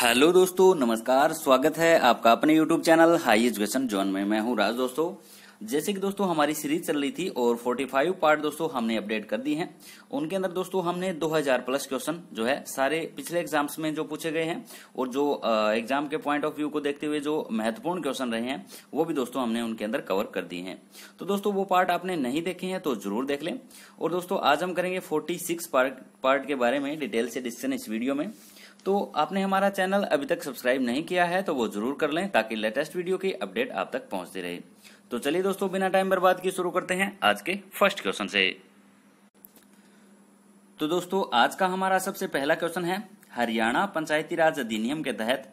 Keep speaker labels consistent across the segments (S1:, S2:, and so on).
S1: hello दोस्तों नमस्कार स्वागत है आपका अपने YouTube channel high education zone में मैं हूं राज दोस्तों जैसे कि दोस्तों हमारी सीरीज चल रही थी और 45 पार्ट दोस्तों हमने अपडेट कर दी हैं उनके अंदर दोस्तों हमने 2000 प्लस क्वेश्चन जो है सारे पिछले एग्जाम्स में जो पूछे गए हैं और जो एग्जाम के पॉइंट ऑफ व्यू को देखते हुए जो महत्वपूर्ण क्वेश्चन रहे हैं वो भी दोस्तों हमने उनके अंदर कवर कर दिए हैं तो दोस्तों वो पार्ट आपने नहीं देखे हैं तो जरूर देख लें और दोस्तों आज हम करेंगे फोर्टी पार्ट पार्ट के बारे में डिटेल से डिस्कशन इस वीडियो में तो आपने हमारा चैनल अभी तक सब्सक्राइब नहीं किया है तो वो जरूर कर लें ताकि लेटेस्ट वीडियो की अपडेट आप तक पहुंचती रहे तो चलिए दोस्तों बिना टाइम बर्बाद की शुरू करते हैं आज के फर्स्ट क्वेश्चन से तो दोस्तों आज का हमारा सबसे पहला क्वेश्चन है हरियाणा पंचायती राज अधिनियम के तहत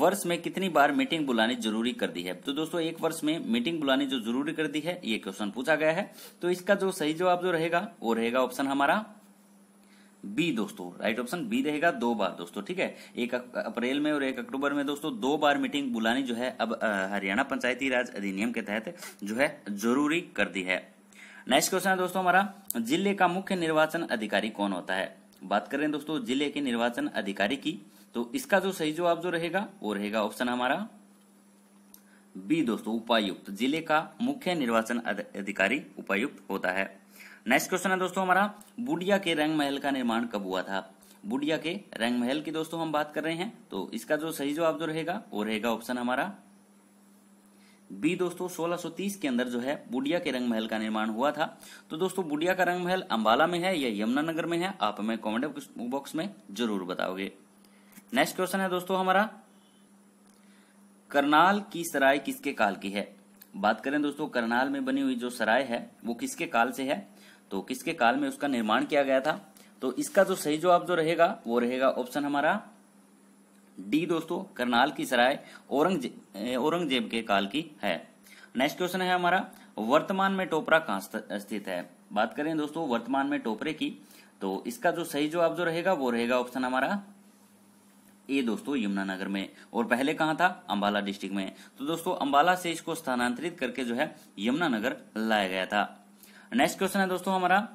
S1: वर्ष में कितनी बार मीटिंग बुलानी जरूरी कर दी है तो दोस्तों एक वर्ष में मीटिंग बुलानी जो जरूरी कर दी है ये क्वेश्चन पूछा गया है तो इसका जो सही जवाब जो रहेगा वो रहेगा ऑप्शन हमारा बी दोस्तों राइट ऑप्शन बी रहेगा दो बार दोस्तों ठीक है एक अप्रैल में और एक अक्टूबर में दोस्तों दो बार मीटिंग बुलानी जो है अब हरियाणा पंचायती राज अधिनियम के तहत जो है जरूरी कर दी है नेक्स्ट क्वेश्चन है दोस्तों हमारा जिले का मुख्य निर्वाचन अधिकारी कौन होता है बात करें दोस्तों जिले के निर्वाचन अधिकारी की तो इसका जो सही जवाब जो रहेगा वो रहेगा ऑप्शन हमारा बी दोस्तों उपायुक्त जिले का मुख्य निर्वाचन अधिकारी उपायुक्त होता है नेक्स्ट क्वेश्चन है दोस्तों हमारा बुडिया के रंग महल का निर्माण कब हुआ था बुडिया के रंग महल की दोस्तों हम बात कर रहे हैं तो इसका जो सही जवाब जो रहेगा वो रहेगा ऑप्शन हमारा बी दोस्तों 1630 के अंदर जो है बुडिया के रंग महल का निर्माण हुआ था तो दोस्तों बुडिया का रंग महल अंबाला में है या यमुनानगर में है आप हमें कॉमेंट बॉक्स में जरूर बताओगे नेक्स्ट क्वेश्चन है दोस्तों हमारा करनाल की सराय किसके काल की है बात करें दोस्तों करनाल में बनी हुई जो सराय है वो किसके काल से है तो किसके काल में उसका निर्माण किया गया था तो इसका जो सही जवाब जो रहेगा वो रहेगा ऑप्शन हमारा डी दोस्तों करनाल की सराय औरंगजेब औरंगजेब के काल की है नेक्स्ट क्वेश्चन है हमारा वर्तमान में टोपरा कहां स्थित है बात करें दोस्तों वर्तमान में टोपरे की तो इसका जो सही जवाब जो रहेगा वो रहेगा ऑप्शन हमारा ये दोस्तों यमुनानगर में और पहले कहा था अम्बाला डिस्ट्रिक्ट में तो दोस्तों अम्बाला से इसको स्थानांतरित करके जो है यमुनानगर लाया गया था नेक्स्ट क्वेश्चन है दोस्तों हमारा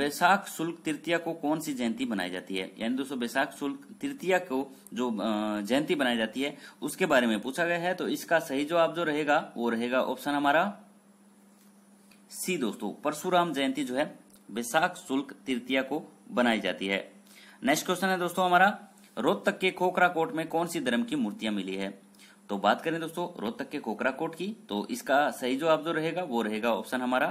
S1: बैसाख शुल्क तृतीया को कौन सी जयंती बनाई जाती है यानी दोस्तों बैसाख शुल्क तृतीया को जो जयंती बनाई जाती है उसके बारे में पूछा गया है तो इसका सही जवाब जो रहेगा वो रहेगा ऑप्शन हमारा सी दोस्तों परशुराम जयंती जो है बैसाख शुल्क तृतीया को बनाई जाती है नेक्स्ट क्वेश्चन है दोस्तों हमारा रोहतक के खोखरा कोट में कौन सी धर्म की मूर्तियां मिली है तो बात करें दोस्तों रोहतक के खोखरा कोट की तो इसका सही जो आप जो रहेगा वो रहेगा ऑप्शन हमारा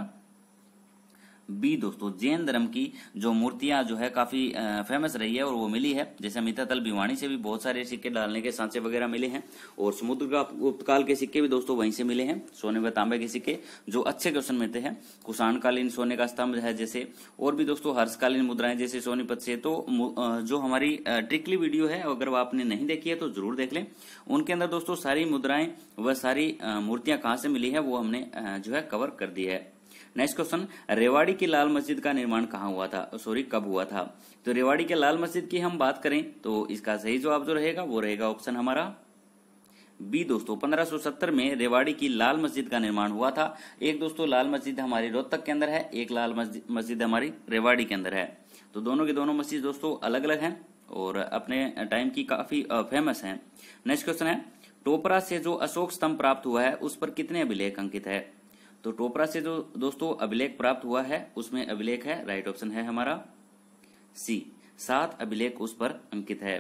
S1: बी दोस्तों जैन धर्म की जो मूर्तियां जो है काफी फेमस रही है और वो मिली है जैसे तल भिवाणी से भी बहुत सारे सिक्के डालने के सांचे वगैरह मिले हैं और समुद्र गुप्तकाल के सिक्के भी दोस्तों वहीं से मिले हैं सोने व तांबे के सिक्के जो अच्छे क्वेश्चन मिलते हैं कुषाणकालीन सोने का स्तंभ है जैसे और भी दोस्तों हर्षकालीन मुद्राएं जैसे सोनीपत से तो जो हमारी ट्रिकली वीडियो है अगर वो आपने नहीं देखी है तो जरूर देख लें उनके अंदर दोस्तों सारी मुद्राएं व सारी मूर्तियां कहाँ से मिली है वो हमने जो है कवर कर दी है नेक्स्ट क्वेश्चन रेवाड़ी की लाल मस्जिद का निर्माण कहाँ हुआ था सॉरी कब हुआ था तो रेवाड़ी के लाल मस्जिद की हम बात करें तो इसका सही जवाब जो रहेगा वो रहेगा ऑप्शन हमारा बी दोस्तों 1570 में रेवाड़ी की लाल मस्जिद का निर्माण हुआ था एक दोस्तों लाल मस्जिद हमारी रोहतक के अंदर है एक लाल मस्जिद हमारी रेवाड़ी के अंदर है तो दोनों के दोनों मस्जिद दोस्तों अलग अलग हैं और अपने टाइम की काफी फेमस हैं नेक्स्ट क्वेश्चन है टोपरा से जो अशोक स्तंभ प्राप्त हुआ है उस पर कितने अभिलेख अंकित है तो टोपरा से जो दोस्तों अभिलेख प्राप्त हुआ है उसमें अभिलेख है राइट ऑप्शन है हमारा सी सात अभिलेख उस पर अंकित है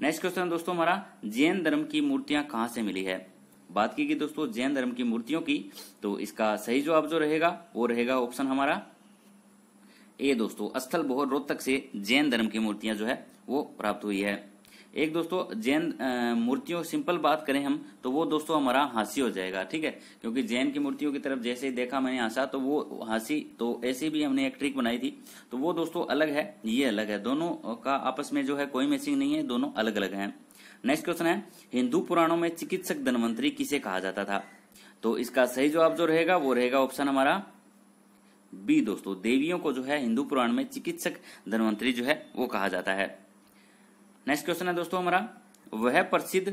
S1: नेक्स्ट क्वेश्चन दोस्तों हमारा जैन धर्म की मूर्तियां कहाँ से मिली है बात की गई दोस्तों जैन धर्म की मूर्तियों की तो इसका सही जवाब जो रहेगा वो रहेगा ऑप्शन हमारा ए दोस्तों स्थल बहुत रोहतक से जैन धर्म की मूर्तियां जो है वो प्राप्त हुई है एक दोस्तों जैन मूर्तियों सिंपल बात करें हम तो वो दोस्तों हमारा हंसी हो जाएगा ठीक है क्योंकि जैन की मूर्तियों की तरफ जैसे ही देखा मैंने हंसा तो वो हंसी तो ऐसी भी हमने एक ट्रिक बनाई थी तो वो दोस्तों अलग है ये अलग है दोनों का आपस में जो है कोई मैसेज नहीं है दोनों अलग अलग है नेक्स्ट क्वेश्चन है हिंदू पुराणों में चिकित्सक धनवंतरी किसे कहा जाता था तो इसका सही जवाब जो रहेगा वो रहेगा ऑप्शन हमारा बी दोस्तों देवियों को जो है हिंदू पुराण में चिकित्सक धनवंतरी जो है वो कहा जाता है नेक्स्ट क्वेश्चन है दोस्तों हमारा वह प्रसिद्ध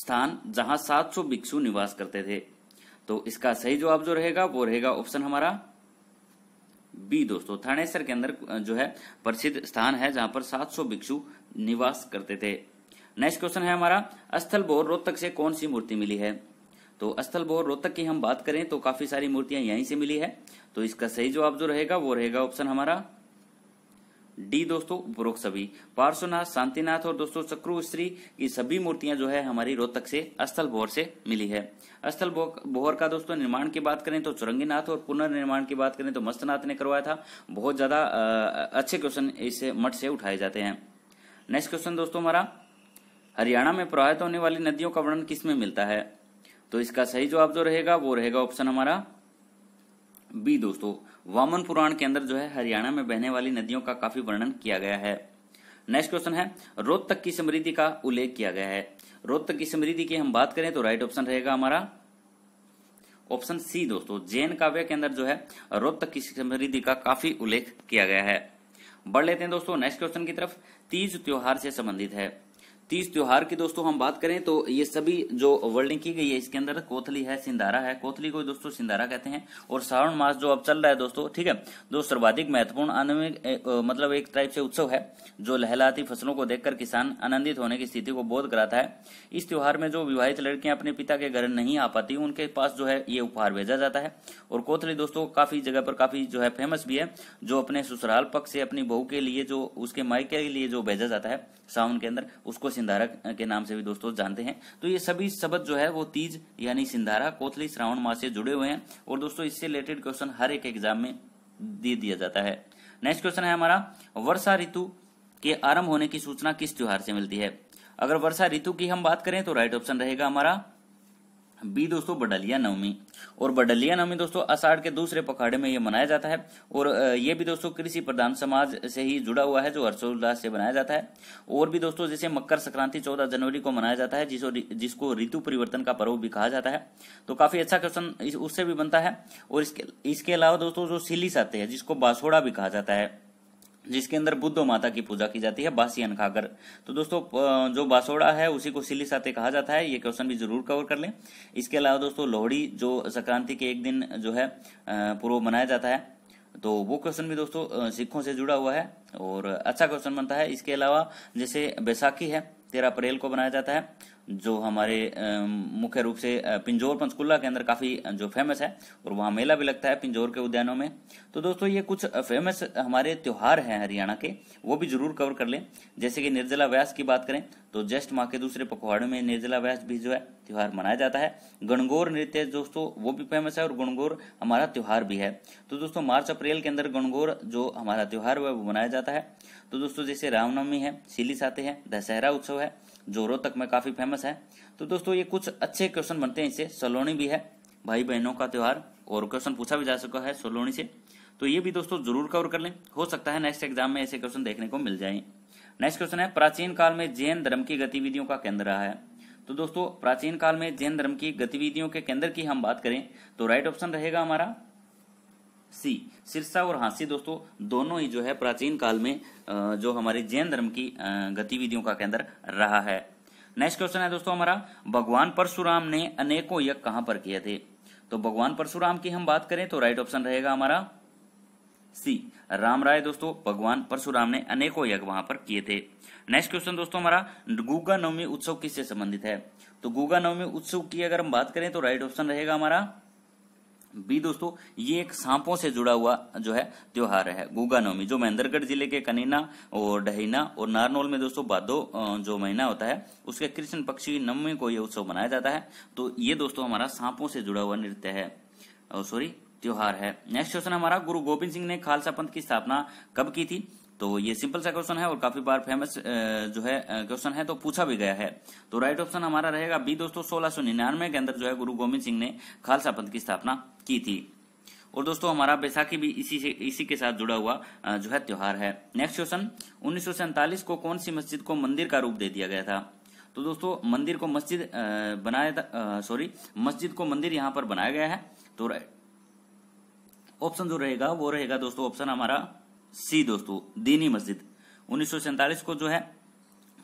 S1: स्थान जहां 700 भिक्षु निवास करते थे तो इसका सही जवाब जो रहेगा वो रहेगा ऑप्शन हमारा बी दोस्तों थानेसर के अंदर जो है प्रसिद्ध स्थान है जहां पर 700 भिक्षु निवास करते थे नेक्स्ट क्वेश्चन है हमारा स्थल बोर रोहतक से कौन सी मूर्ति मिली है तो स्थल बोर रोहतक की हम बात करें तो काफी सारी मूर्तियां यहीं से मिली है तो इसका सही जवाब जो रहेगा वो रहेगा ऑप्शन हमारा डी दोस्तों उपरोक्त सभी पार्श्वनाथ शांतिनाथ और दोस्तों चक्रु स्त्री की सभी मूर्तियां जो है हमारी रोहतक से अस्थल बोहर से मिली है अस्थल बोहर का दोस्तों निर्माण की बात करें तो चुरंगीनाथ और पुनर्निर्माण की बात करें तो मस्तनाथ ने करवाया था बहुत ज्यादा अच्छे क्वेश्चन इस मठ से उठाए जाते हैं नेक्स्ट क्वेश्चन दोस्तों हमारा हरियाणा में प्रवाहित होने वाली नदियों का वर्णन किसमें मिलता है तो इसका सही जवाब जो रहेगा वो रहेगा ऑप्शन हमारा बी दोस्तों वामन पुराण के अंदर जो है हरियाणा में बहने वाली नदियों का काफी वर्णन किया गया है नेक्स्ट क्वेश्चन है रोहतक की समृद्धि का उल्लेख किया गया है रोहतक की समृद्धि की हम बात करें तो राइट ऑप्शन रहेगा हमारा ऑप्शन सी दोस्तों जैन काव्य के अंदर जो है रोहतक की समृद्धि का काफी उल्लेख किया गया है बढ़ लेते हैं दोस्तों नेक्स्ट क्वेश्चन की तरफ तीज त्योहार से संबंधित है तीज त्योहार की दोस्तों हम बात करें तो ये सभी जो वर्डिंग की गई है इसके अंदर कोथली है सिंधारा है कोथली को दोस्तों सिंधारा कहते हैं और श्रावण मास जो अब चल रहा है दोस्तों ठीक है जो सर्वाधिक महत्वपूर्ण आनंद मतलब एक टाइप से उत्सव है जो लहलाती फसलों को देखकर किसान आनंदित होने की स्थिति को बोध कराता है इस त्योहार में जो विवाहित लड़कियां अपने पिता के घर नहीं आ पाती उनके पास जो है ये उपहार भेजा जाता है और कोथली दोस्तों काफी जगह पर काफी जो है फेमस भी है जो अपने ससुराल पक्ष से अपनी बहू के लिए जो उसके मायके के लिए जो भेजा जाता है सावन के अंदर उसको सिंधारा के नाम से भी दोस्तों जानते हैं तो ये सभी शब्द जो है वो तीज यानी सिंधारा कोथली श्रावण मास से जुड़े हुए हैं और दोस्तों इससे रिलेटेड क्वेश्चन हर एक एग्जाम में दे दिया जाता है नेक्स्ट क्वेश्चन है हमारा वर्षा ऋतु के आरंभ होने की सूचना किस त्योहार से मिलती है अगर वर्षा ऋतु की हम बात करें तो राइट ऑप्शन रहेगा हमारा बी दोस्तों बडलिया नवमी और बडलिया नवमी दोस्तों आषाढ़ के दूसरे पखाड़े में ये मनाया जाता है और ये भी दोस्तों कृषि प्रधान समाज से ही जुड़ा हुआ है जो हर्षोल्लास से मनाया जाता है और भी दोस्तों जैसे मकर संक्रांति चौदह जनवरी को मनाया जाता है जिसको जिसको ऋतु परिवर्तन का पर्व भी कहा जाता है तो काफी अच्छा क्वेश्चन उससे भी बनता है और इसके इसके अलावा दोस्तों जो सिली साते हैं जिसको बासोड़ा भी कहा जाता है जिसके अंदर बुद्ध माता की पूजा की जाती है बासी अनखाकर तो दोस्तों जो बासोड़ा है उसी को सिली साते कहा जाता है ये क्वेश्चन भी जरूर कवर कर लें इसके अलावा दोस्तों लोहड़ी जो संक्रांति के एक दिन जो है पूर्व मनाया जाता है तो वो क्वेश्चन भी दोस्तों सिखों से जुड़ा हुआ है और अच्छा क्वेश्चन बनता है इसके अलावा जैसे बैसाखी है तेरह अप्रैल को बनाया जाता है जो हमारे मुख्य रूप से पिंजोर पंचकुला के अंदर काफी जो फेमस है और वहाँ मेला भी लगता है पिंजोर के उद्यानों में तो दोस्तों ये कुछ फेमस हमारे त्योहार हैं हरियाणा के वो भी जरूर कवर कर लें जैसे कि निर्जला व्यास की बात करें तो जस्ट माह के दूसरे पखवाड़े में निर्जला व्यास भी जो है त्यौहार मनाया जाता है गणगौर नृत्य दोस्तों वो भी फेमस है और गणगौर हमारा त्यौहार भी है तो दोस्तों मार्च अप्रैल के अंदर गणगौर जो हमारा त्यौहार है वो मनाया जाता है तो दोस्तों जैसे रामनवमी है सीली साते हैं दशहरा उत्सव है जोरो तक में काफी फेमस फेमस है तो दोस्तों ये कुछ अच्छे क्वेश्चन बनते हैं इससे सलोनी भी है भाई बहनों का त्यौहार और क्वेश्चन पूछा भी जा सका है सलोनी से तो ये भी दोस्तों जरूर कवर कर लें हो सकता है नेक्स्ट एग्जाम में ऐसे क्वेश्चन देखने को मिल जाए नेक्स्ट क्वेश्चन है प्राचीन काल में जैन धर्म की गतिविधियों का केंद्र रहा है तो दोस्तों प्राचीन काल में जैन धर्म की गतिविधियों के केंद्र की हम बात करें तो राइट ऑप्शन रहेगा हमारा सी सिरसा और हांसी दोस्तों दोनों ही जो है प्राचीन काल में जो हमारे जैन धर्म की गतिविधियों का केंद्र रहा है नेक्स्ट क्वेश्चन है दोस्तों हमारा भगवान परशुराम ने अनेकों यज्ञ कहां पर किए थे तो भगवान परशुराम की हम बात करें तो राइट ऑप्शन रहेगा हमारा सी राम राय दोस्तों भगवान परशुराम ने अनेकों यज्ञ वहां पर किए थे नेक्स्ट क्वेश्चन दोस्तों हमारा गुगा नवमी उत्सव किससे संबंधित है तो गुगा नवमी उत्सव की अगर हम बात करें तो राइट ऑप्शन रहेगा हमारा बी दोस्तों ये एक सांपों से जुड़ा हुआ जो है त्योहार है गुगा नवमी जो महेंद्रगढ़ जिले के कनीना और डहीना और नारनौल में दोस्तों बादो जो महीना होता है उसके कृष्ण पक्षी नवमी को यह उत्सव मनाया जाता है तो ये दोस्तों हमारा सांपों से जुड़ा हुआ नृत्य है सॉरी त्योहार है नेक्स्ट क्वेश्चन हमारा गुरु गोविंद सिंह ने खालसा पंथ की स्थापना कब की थी तो ये सिंपल सा क्वेश्चन है और काफी बार फेमस जो है क्वेश्चन है तो पूछा भी गया है तो राइट ऑप्शन हमारा रहेगा बी दोस्तों सोलह के अंदर जो है गुरु गोविंद सिंह ने खालसा पंथ की स्थापना की थी और दोस्तों हमारा बैसाखी भी इसी से इसी के साथ जुड़ा हुआ जो है त्योहार है नेक्स्ट क्वेश्चन उन्नीस को कौन सी मस्जिद को मंदिर का रूप दे दिया गया था तो दोस्तों मंदिर को मस्जिद बनाया सॉरी मस्जिद को मंदिर यहाँ पर बनाया गया है तो राइट ऑप्शन जो रहेगा वो रहेगा दोस्तों ऑप्शन हमारा सी दोस्तों दीनी मस्जिद उन्नीस को जो है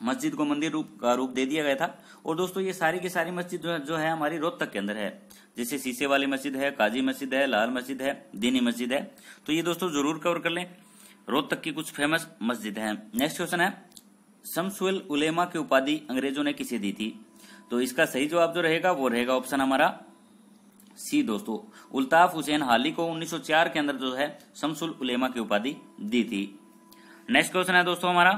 S1: मस्जिद को मंदिर रूप का रूप दे दिया गया था और दोस्तों ये सारी की सारी मस्जिद जो है, जो है हमारी रोहतक के अंदर है जैसे शीशे वाली मस्जिद है काजी मस्जिद है लाल मस्जिद है दीनी मस्जिद है तो ये दोस्तों जरूर कवर कर लें रोहतक की कुछ फेमस मस्जिद है नेक्स्ट क्वेश्चन है शमसुल उलेमा की उपाधि अंग्रेजों ने किसे दी थी तो इसका सही जवाब जो रहेगा वो रहेगा ऑप्शन हमारा सी दोस्तों उल्ताफ हुसैन हाली को 1904 के अंदर जो है शमसुल उलेमा की उपाधि दी थी नेक्स्ट क्वेश्चन है दोस्तों हमारा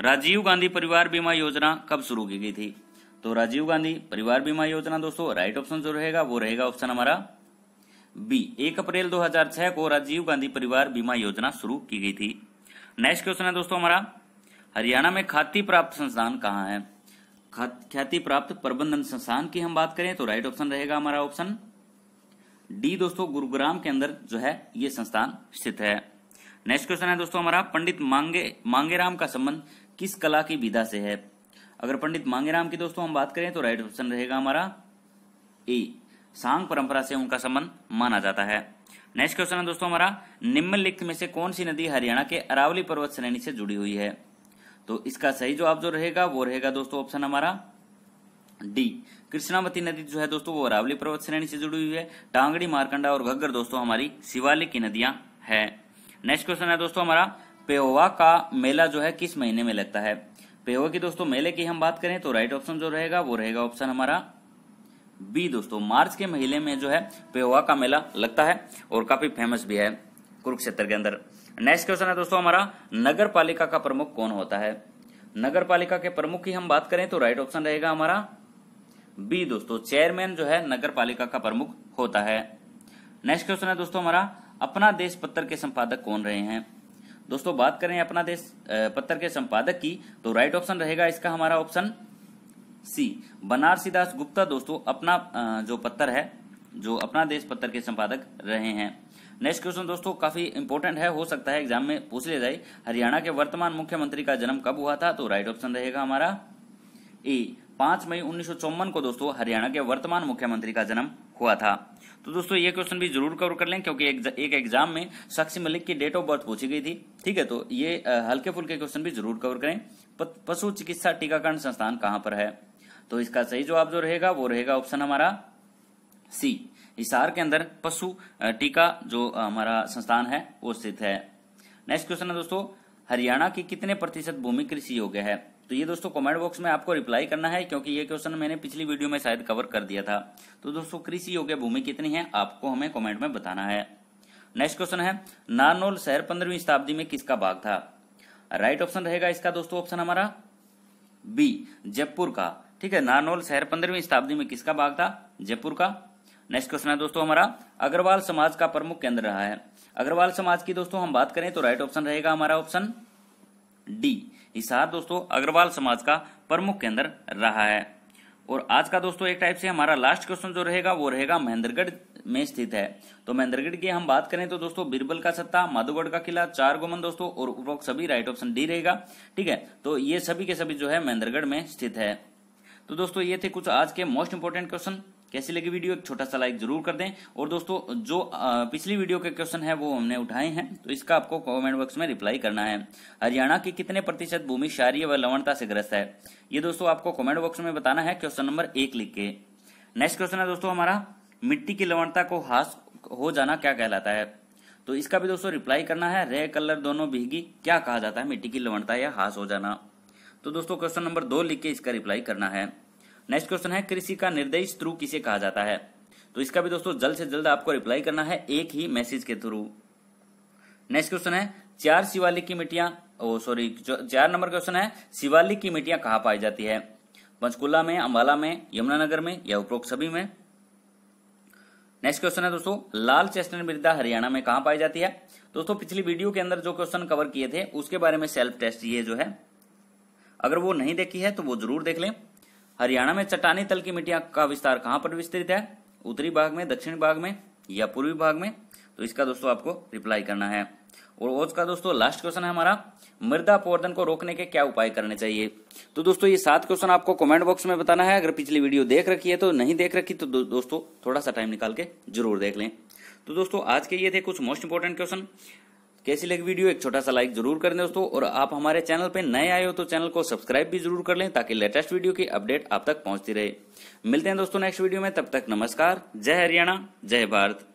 S1: राजीव गांधी परिवार बीमा योजना कब शुरू की गई थी तो राजीव गांधी परिवार बीमा योजना दोस्तों राइट ऑप्शन जो रहेगा वो रहेगा ऑप्शन हमारा बी एक अप्रैल 2006 को राजीव गांधी परिवार बीमा योजना शुरू की गई थी नेक्स्ट क्वेश्चन है दोस्तों हमारा हरियाणा में खाती प्राप्त संस्थान कहाँ है ख्याति प्राप्त प्रबंधन संस्थान की हम बात करें तो राइट ऑप्शन रहेगा हमारा ऑप्शन डी दोस्तों गुरुग्राम के अंदर जो है ये संस्थान स्थित है नेक्स्ट क्वेश्चन है दोस्तों हमारा पंडित मांगे मांगेराम का संबंध किस कला की विधा से है अगर पंडित मांगेराम की दोस्तों हम बात करें तो राइट ऑप्शन रहेगा हमारा ए सांग परंपरा से उनका संबंध माना जाता है नेक्स्ट क्वेश्चन है दोस्तों हमारा निम्नलिखित में से कौन सी नदी हरियाणा के अरावली पर्वत श्रेणी से जुड़ी हुई है तो इसका सही जवाब जो रहेगा वो रहेगा दोस्तों ऑप्शन हमारा डी कृष्णावती नदी जो है दोस्तों वो अरावली पर्वत श्रेणी से जुड़ी हुई है टांगड़ी मारकंडा और घग्गर दोस्तों हमारी शिवालिक की नदियां है नेक्स्ट क्वेश्चन है दोस्तों हमारा पेवा का मेला जो है किस महीने में लगता है पेवा की दोस्तों मेले की हम बात करें तो राइट ऑप्शन जो रहेगा वो रहेगा ऑप्शन हमारा बी दोस्तों मार्च के महीने में जो है पेवा का मेला लगता है और काफी फेमस भी है कुरुक्षेत्र के अंदर नेक्स्ट क्वेश्चन है दोस्तों हमारा नगर पालिका का प्रमुख कौन होता है नगर पालिका के प्रमुख की हम बात करें तो राइट ऑप्शन रहेगा हमारा बी दोस्तों चेयरमैन जो है नगर पालिका का प्रमुख होता है नेक्स्ट क्वेश्चन है दोस्तों हमारा अपना देश पत्र के संपादक कौन रहे हैं दोस्तों बात करें अपना देश पत्र के संपादक की तो राइट ऑप्शन रहेगा इसका हमारा ऑप्शन सी बनारसी दास गुप्ता दोस्तों अपना जो पत्र है जो अपना देश पत्र के संपादक रहे हैं नेक्स्ट क्वेश्चन दोस्तों काफी इंपोर्टेंट है हो सकता है एग्जाम में पूछ लिया जाए हरियाणा के वर्तमान मुख्यमंत्री का जन्म कब हुआ था तो राइट ऑप्शन रहेगा हमारा ए e, पांच मई उन्नीस को दोस्तों हरियाणा के वर्तमान मुख्यमंत्री का जन्म हुआ था तो दोस्तों ये क्वेश्चन भी जरूर कवर कर लें क्योंकि एक एग्जाम में साक्षी मलिक की डेट ऑफ बर्थ पूछी गई थी ठीक है तो ये हल्के फुल्के क्वेश्चन भी जरूर कवर करें पशु चिकित्सा टीकाकरण संस्थान कहाँ पर है तो इसका सही जवाब जो रहेगा वो रहेगा ऑप्शन हमारा सी हिसार के अंदर पशु टीका जो हमारा संस्थान है वो स्थित है नेक्स्ट क्वेश्चन है दोस्तों हरियाणा की कितने प्रतिशत भूमि कृषि योग्य है तो ये दोस्तों कमेंट बॉक्स में आपको रिप्लाई करना है क्योंकि ये क्वेश्चन मैंने पिछली वीडियो में शायद कवर कर दिया था तो दोस्तों कृषि योग्य भूमि कितनी है आपको हमें कमेंट में बताना है नेक्स्ट क्वेश्चन है नारनोल शहर पंद्रहवीं शताब्दी में किसका भाग था राइट ऑप्शन रहेगा इसका दोस्तों ऑप्शन हमारा बी जयपुर का ठीक है नारनोल शहर पंद्रहवीं शताब्दी में किसका भाग था जयपुर का नेक्स्ट क्वेश्चन है दोस्तों हमारा अग्रवाल समाज का प्रमुख केंद्र रहा है अग्रवाल समाज की दोस्तों हम बात करें तो राइट ऑप्शन रहेगा हमारा ऑप्शन डी हिसार दोस्तों अग्रवाल समाज का प्रमुख केंद्र रहा है और आज का दोस्तों एक टाइप से हमारा लास्ट क्वेश्चन जो रहेगा वो रहेगा महेंद्रगढ़ में स्थित है तो महेंद्रगढ़ की हम बात करें तो दोस्तों बीरबल का सत्ता माधोगढ़ का किला चार गोमन दोस्तों और उपरोक्त सभी राइट ऑप्शन डी रहेगा ठीक है तो ये सभी के सभी जो है महेंद्रगढ़ में स्थित है तो दोस्तों ये थे कुछ आज के मोस्ट इंपोर्टेंट क्वेश्चन कैसी लगी वीडियो एक छोटा सा लाइक जरूर कर दें और दोस्तों जो पिछली वीडियो के क्वेश्चन है वो हमने उठाए हैं तो इसका आपको कमेंट बॉक्स में रिप्लाई करना है हरियाणा की कितने प्रतिशत भूमि क्षारीय व लवणता से ग्रस्त है ये दोस्तों आपको कॉमेंट बॉक्स में बताना है क्वेश्चन नंबर एक लिख के नेक्स्ट क्वेश्चन है दोस्तों हमारा मिट्टी की लवणता को हास हो जाना क्या कहलाता है तो इसका भी दोस्तों रिप्लाई करना है रे कलर दोनों भीगी क्या कहा जाता है मिट्टी की लवणता या हास हो जाना तो दोस्तों क्वेश्चन नंबर दो लिख के इसका रिप्लाई करना है नेक्स्ट क्वेश्चन है कृषि का निर्देश थ्रू किसे कहा जाता है तो इसका भी दोस्तों जल्द से जल्द आपको रिप्लाई करना है एक ही मैसेज के थ्रू नेक्स्ट क्वेश्चन है चार शिवालिक की मिट्टियां सॉरी चार नंबर क्वेश्चन है शिवालिक की मिट्टियां कहाँ पाई जाती है पंचकुला में अंबाला में यमुनानगर में या उपरोक्त सभी में नेक्स्ट क्वेश्चन है दोस्तों लाल चेस्टन मृदा हरियाणा में कहा पाई जाती है दोस्तों पिछली वीडियो के अंदर जो क्वेश्चन कवर किए थे उसके बारे में सेल्फ टेस्ट ये जो है अगर वो नहीं देखी है तो वो जरूर देख लें हरियाणा में चट्टानी तल की मिट्टियां का विस्तार कहां पर विस्तृत है उत्तरी भाग में दक्षिण भाग में या पूर्वी भाग में तो इसका दोस्तों आपको रिप्लाई करना है और उसका दोस्तों लास्ट क्वेश्चन है हमारा मृदा अपवर्धन को रोकने के क्या उपाय करने चाहिए तो दोस्तों ये सात क्वेश्चन आपको कमेंट बॉक्स में बताना है अगर पिछली वीडियो देख रखी है तो नहीं देख रखी तो दो, दोस्तों थोड़ा सा टाइम निकाल के जरूर देख लें तो दोस्तों आज के ये थे कुछ मोस्ट इंपोर्टेंट क्वेश्चन कैसी लगी वीडियो एक छोटा सा लाइक जरूर कर दोस्तों और आप हमारे चैनल पर नए आए हो तो चैनल को सब्सक्राइब भी जरूर कर लें ताकि लेटेस्ट वीडियो की अपडेट आप तक पहुंचती रहे मिलते हैं दोस्तों नेक्स्ट वीडियो में तब तक नमस्कार जय हरियाणा जय भारत